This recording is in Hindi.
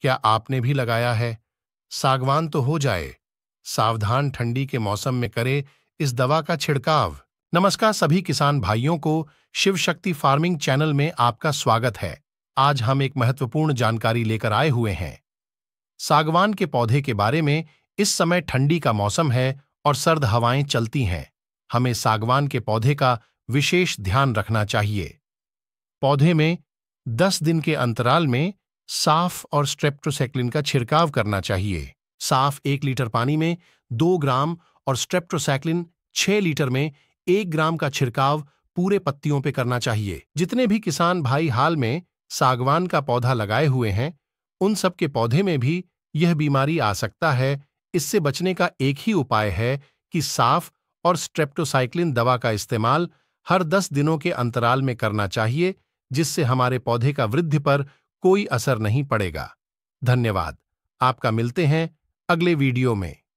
क्या आपने भी लगाया है सागवान तो हो जाए सावधान ठंडी के मौसम में करे इस दवा का छिड़काव नमस्कार सभी किसान भाइयों को शिव शक्ति फार्मिंग चैनल में आपका स्वागत है आज हम एक महत्वपूर्ण जानकारी लेकर आए हुए हैं सागवान के पौधे के बारे में इस समय ठंडी का मौसम है और सर्द हवाएं चलती हैं हमें सागवान के पौधे का विशेष ध्यान रखना चाहिए पौधे में 10 दिन के अंतराल में साफ और स्ट्रेप्टोसैक्लिन का छिड़काव करना चाहिए साफ एक लीटर पानी में दो ग्राम और स्ट्रेप्टोसैक्लिन छह लीटर में एक ग्राम का छिड़काव पूरे पत्तियों पे करना चाहिए जितने भी किसान भाई हाल में सागवान का पौधा लगाए हुए हैं उन सब के पौधे में भी यह बीमारी आ सकता है इससे बचने का एक ही उपाय है कि साफ और स्ट्रेप्टोसाइक्लिन दवा का इस्तेमाल हर दस दिनों के अंतराल में करना चाहिए जिससे हमारे पौधे का वृद्धि पर कोई असर नहीं पड़ेगा धन्यवाद आपका मिलते हैं अगले वीडियो में